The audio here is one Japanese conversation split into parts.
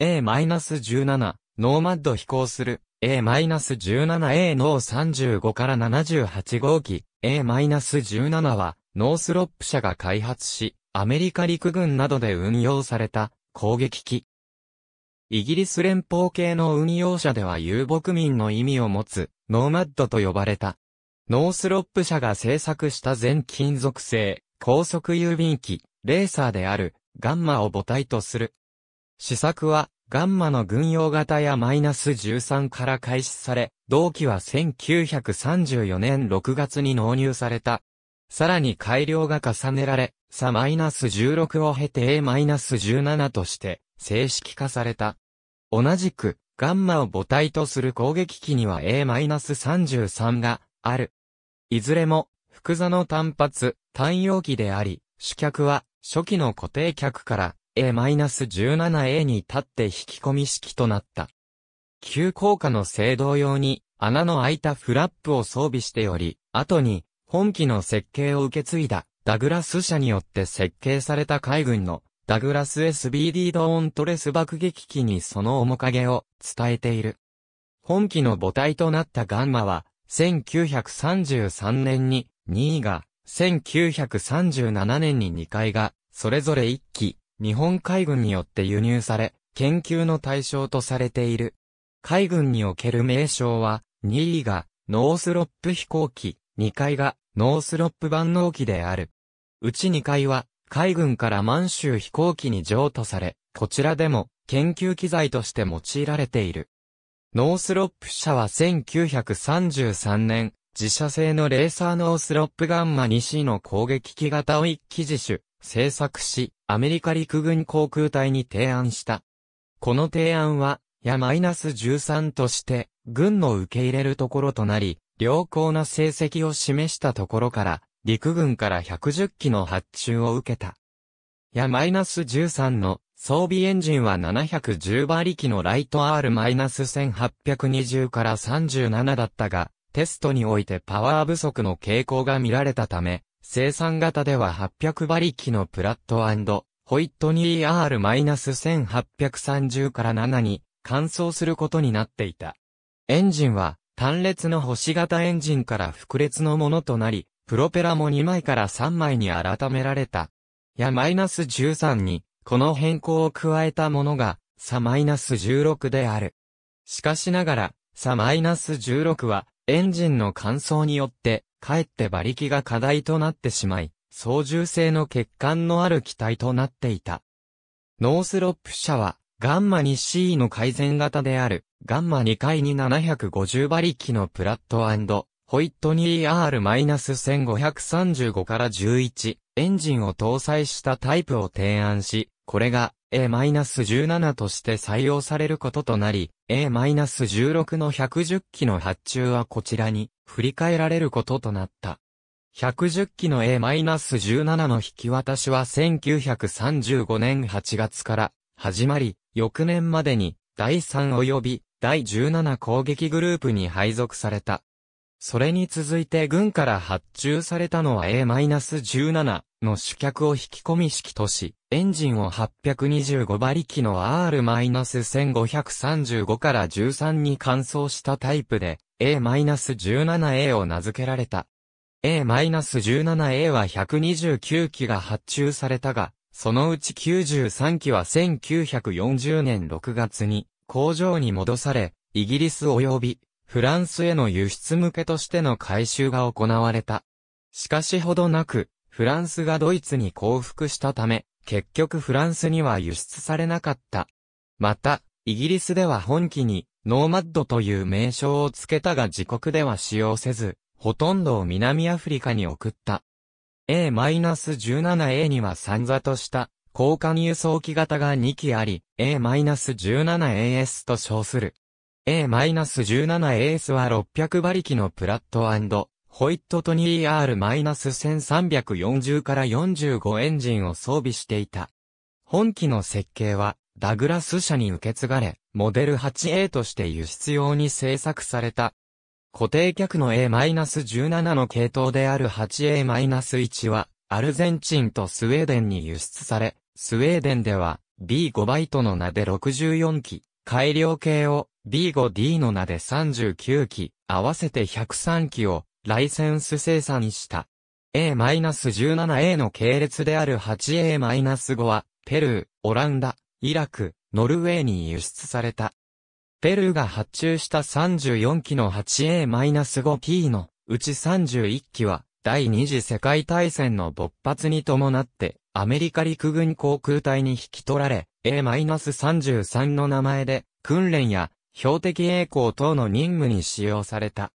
A-17、ノーマッド飛行する A-17A の35から78号機 A-17 はノースロップ社が開発し、アメリカ陸軍などで運用された攻撃機。イギリス連邦系の運用者では遊牧民の意味を持つノーマッドと呼ばれた。ノースロップ社が製作した全金属製高速郵便機、レーサーであるガンマを母体とする試作は、ガンマの軍用型やマイナス13から開始され、同期は1934年6月に納入された。さらに改良が重ねられ、サマイナス16を経て A マイナス17として、正式化された。同じく、ガンマを母体とする攻撃機には A-33 マイナスがある。いずれも、複座の単発、単容機であり、主脚は初期の固定脚から A-17A に立って引き込み式となった。急降下の制動用に穴の開いたフラップを装備しており、後に本機の設計を受け継いだダグラス社によって設計された海軍のダグラス SBD ドーントレス爆撃機にその面影を伝えている。本機の母体となったガンマは1933年に2位が1937年に2回がそれぞれ1機日本海軍によって輸入され、研究の対象とされている。海軍における名称は、2位がノースロップ飛行機、2階がノースロップ万能機である。うち2階は海軍から満州飛行機に譲渡され、こちらでも研究機材として用いられている。ノースロップ社は1933年、自社製のレーサーノースロップガンマ 2C の攻撃機型を一機自主、制作し、アメリカ陸軍航空隊に提案した。この提案は、や -13 として、軍の受け入れるところとなり、良好な成績を示したところから、陸軍から110機の発注を受けた。や -13 の装備エンジンは710馬力のライト R-1820 から37だったが、テストにおいてパワー不足の傾向が見られたため、生産型では800馬力のプラットホイットニー R-1830 から7に換装することになっていた。エンジンは単列の星型エンジンから複列のものとなり、プロペラも2枚から3枚に改められた。や -13 に、この変更を加えたものが、ス -16 である。しかしながら、ス -16 は、エンジンの乾燥によって、かえって馬力が課題となってしまい、操縦性の欠陥のある機体となっていた。ノースロップ社は、ガンマ 2C の改善型である、ガンマ2回に750馬力のプラットホイットニー R-1535 から11、エンジンを搭載したタイプを提案し、これが A-17 として採用されることとなり、A-16 の110機の発注はこちらに振り返られることとなった。110機の A-17 の引き渡しは1935年8月から始まり、翌年までに第3及び第17攻撃グループに配属された。それに続いて軍から発注されたのは A-17 の主脚を引き込み式とし、エンジンを825馬力の R-1535 から13に換装したタイプで、A-17A を名付けられた。A-17A は129機が発注されたが、そのうち93機は1940年6月に工場に戻され、イギリス及びフランスへの輸出向けとしての回収が行われた。しかしほどなく、フランスがドイツに降伏したため、結局フランスには輸出されなかった。また、イギリスでは本機に、ノーマッドという名称を付けたが自国では使用せず、ほとんどを南アフリカに送った。A-17A には散座とした、交換輸送機型が2機あり、A-17AS と称する。A-17AS は600馬力のプラットホイットトニー ER-1340 から45エンジンを装備していた。本機の設計は、ダグラス社に受け継がれ、モデル 8A として輸出用に製作された。固定客の A-17 の系統である 8A-1 は、アルゼンチンとスウェーデンに輸出され、スウェーデンでは B5 バイトの名で64機、改良系を B5D の名で39機、合わせて103機をライセンス生産した。A-17A の系列である 8A-5 は、ペルー、オランダ、イラク、ノルウェーに輸出された。ペルーが発注した34機の 8A-5T のうち31機は、第二次世界大戦の勃発に伴って、アメリカ陸軍航空隊に引き取られ、A-33 の名前で、訓練や、標的栄光等の任務に使用された。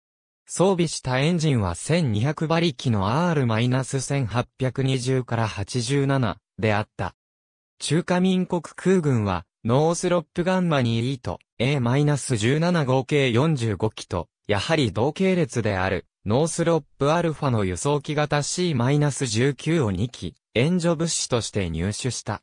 装備したエンジンは1200馬力の R-1820 から87であった。中華民国空軍は、ノースロップガンマ2ー E と A-17 合計45機と、やはり同系列である、ノースロップアルファの輸送機型 C-19 を2機、援助物資として入手した。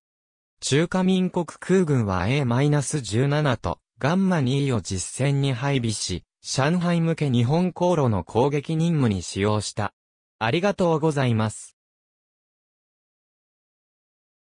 中華民国空軍は A-17 とガンマ2を実戦に配備し、上海向け日本航路の攻撃任務に使用した。ありがとうございます。